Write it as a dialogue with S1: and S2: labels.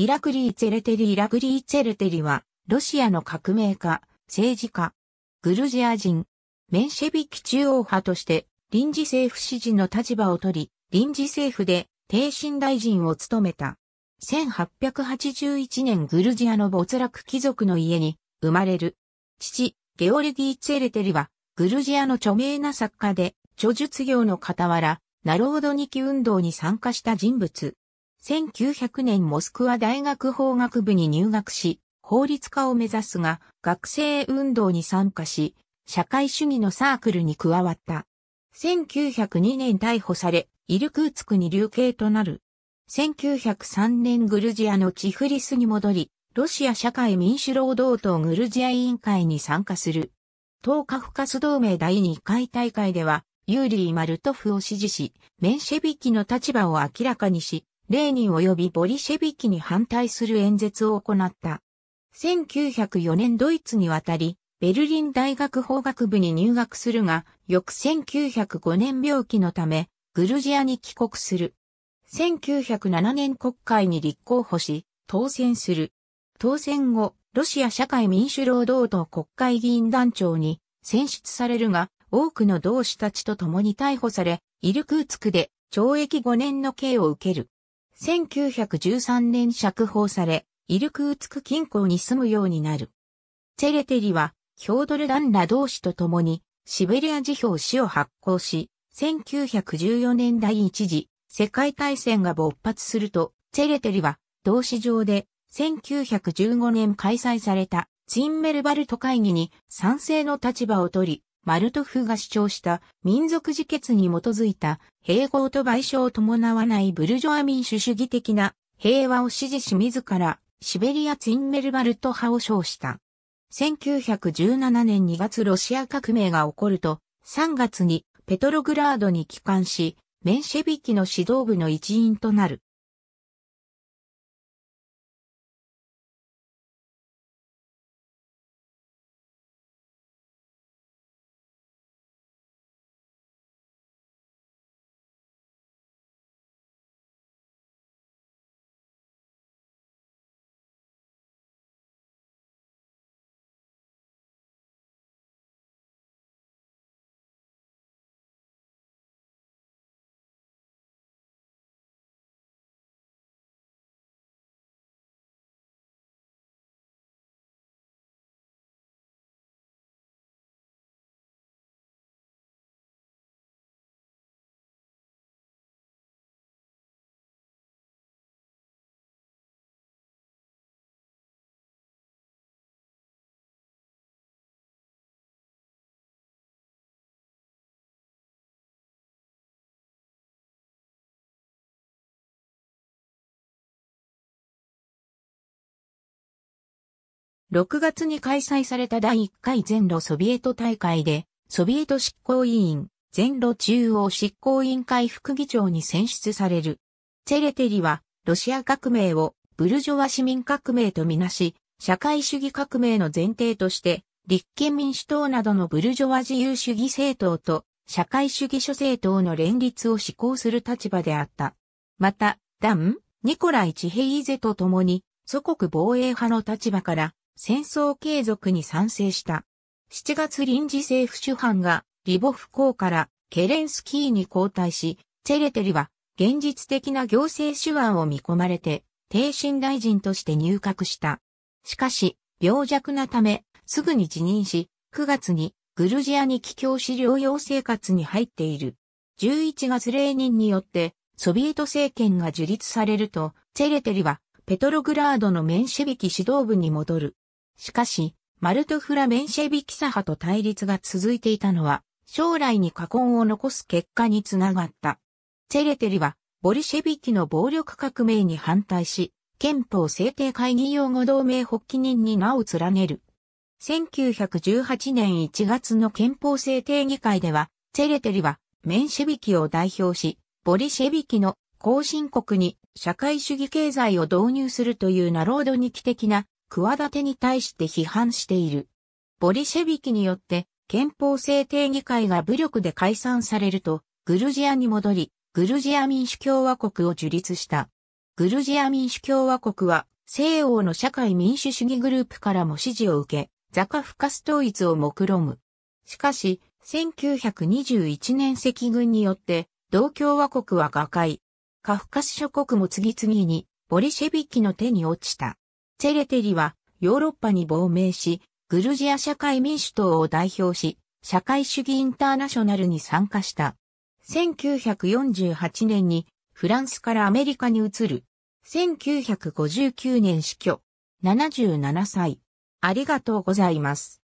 S1: イラクリー・ツェルテリイラクリー・ツェルテリは、ロシアの革命家、政治家、グルジア人、メンシェビキ中央派として、臨時政府支持の立場を取り、臨時政府で、帝身大臣を務めた。1881年グルジアの没落貴族の家に、生まれる。父、ゲオルディ・ツェルテリは、グルジアの著名な作家で、著述業の傍ら、ナロードニキ運動に参加した人物。1900年モスクワ大学法学部に入学し、法律家を目指すが、学生運動に参加し、社会主義のサークルに加わった。1902年逮捕され、イルクーツクに流刑となる。1903年グルジアのチフリスに戻り、ロシア社会民主労働党グルジア委員会に参加する。東カフカス同盟第2回大会では、ユーリー・マルトフを支持し、メンシェビキの立場を明らかにし、レーニン及びボリシェビキに反対する演説を行った。1904年ドイツに渡り、ベルリン大学法学部に入学するが、翌1905年病気のため、グルジアに帰国する。1907年国会に立候補し、当選する。当選後、ロシア社会民主労働党国会議員団長に選出されるが、多くの同志たちと共に逮捕され、イルクーツクで懲役5年の刑を受ける。1913年釈放され、イルクーツク近郊に住むようになる。チェレテリは、ヒョードル・ダンラ同士と共に、シベリア辞表史を発行し、1914年第一次世界大戦が勃発すると、チェレテリは、同市上で、1915年開催されたツインメルバルト会議に賛成の立場を取り、マルトフが主張した民族自決に基づいた併合と賠償を伴わないブルジョア民主主義的な平和を支持し自らシベリア・ツインメルバルト派を称した。1917年2月ロシア革命が起こると、3月にペトログラードに帰還し、メンシェビキの指導部の一員となる。6月に開催された第1回全ロソビエト大会で、ソビエト執行委員、全ロ中央執行委員会副議長に選出される。ツェレテリは、ロシア革命をブルジョワ市民革命とみなし、社会主義革命の前提として、立憲民主党などのブルジョワ自由主義政党と社会主義諸政党の連立を施行する立場であった。また、ダン、ニコライ・チヘイゼと共に、祖国防衛派の立場から、戦争継続に賛成した。7月臨時政府主犯がリボフ公からケレンスキーに交代し、チェレテリは現実的な行政手腕を見込まれて、低心大臣として入閣した。しかし、病弱なため、すぐに辞任し、9月にグルジアに帰郷し療養生活に入っている。11月レ人によって、ソビエト政権が樹立されると、チェレテリは、ペトログラードのメンシェビキ指導部に戻る。しかし、マルトフラ・メンシェビキサ派と対立が続いていたのは、将来に禍根を残す結果につながった。ツェレテリは、ボリシェビキの暴力革命に反対し、憲法制定会議用語同盟発起人に名を連ねる。1918年1月の憲法制定議会では、ツェレテリは、メンシェビキを代表し、ボリシェビキの後進国に社会主義経済を導入するというナロードニキ的な企てに対して批判している。ボリシェビキによって憲法制定議会が武力で解散されると、グルジアに戻り、グルジア民主共和国を樹立した。グルジア民主共和国は、西欧の社会民主主義グループからも支持を受け、ザカフカス統一を目論む。しかし、1921年赤軍によって、同共和国は瓦解。カフカス諸国も次々に、ボリシェビキの手に落ちた。チェレテリはヨーロッパに亡命し、グルジア社会民主党を代表し、社会主義インターナショナルに参加した。1948年にフランスからアメリカに移る。1959年死去。77歳。ありがとうございます。